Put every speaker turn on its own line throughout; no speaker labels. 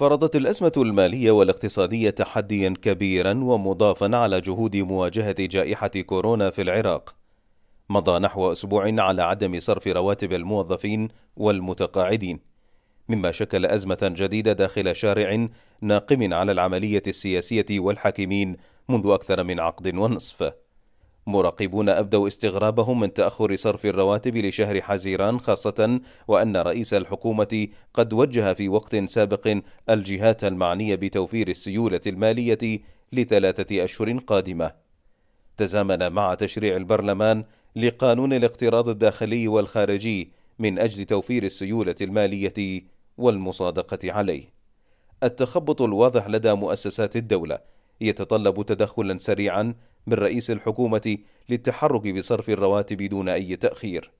فرضت الأزمة المالية والاقتصادية تحديا كبيرا ومضافا على جهود مواجهة جائحة كورونا في العراق مضى نحو أسبوع على عدم صرف رواتب الموظفين والمتقاعدين مما شكل أزمة جديدة داخل شارع ناقم على العملية السياسية والحاكمين منذ أكثر من عقد ونصف مراقبون أبدوا استغرابهم من تأخر صرف الرواتب لشهر حزيران خاصة وأن رئيس الحكومة قد وجه في وقت سابق الجهات المعنية بتوفير السيولة المالية لثلاثة أشهر قادمة. تزامن مع تشريع البرلمان لقانون الاقتراض الداخلي والخارجي من أجل توفير السيولة المالية والمصادقة عليه. التخبط الواضح لدى مؤسسات الدولة يتطلب تدخلا سريعا من رئيس الحكومة للتحرك بصرف الرواتب دون أي تأخير.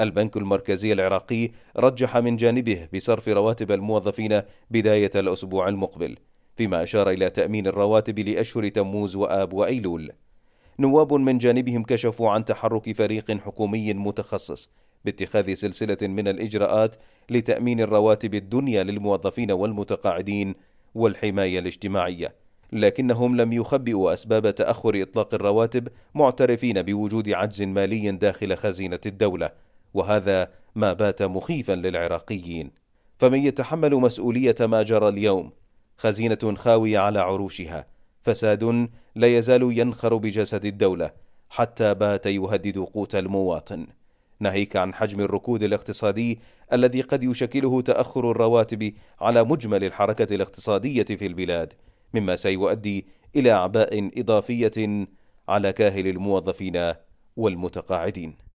البنك المركزي العراقي رجح من جانبه بصرف رواتب الموظفين بداية الأسبوع المقبل، فيما أشار إلى تأمين الرواتب لأشهر تموز وآب وأيلول. نواب من جانبهم كشفوا عن تحرك فريق حكومي متخصص باتخاذ سلسلة من الإجراءات لتأمين الرواتب الدنيا للموظفين والمتقاعدين والحماية الاجتماعية. لكنهم لم يخبئوا أسباب تأخر إطلاق الرواتب معترفين بوجود عجز مالي داخل خزينة الدولة، وهذا ما بات مخيفا للعراقيين. فمن يتحمل مسؤولية ما جرى اليوم؟ خزينة خاوية على عروشها، فساد لا يزال ينخر بجسد الدولة، حتى بات يهدد قوت المواطن. ناهيك عن حجم الركود الاقتصادي الذي قد يشكله تأخر الرواتب على مجمل الحركة الاقتصادية في البلاد. مما سيؤدي إلى أعباء إضافية على كاهل الموظفين والمتقاعدين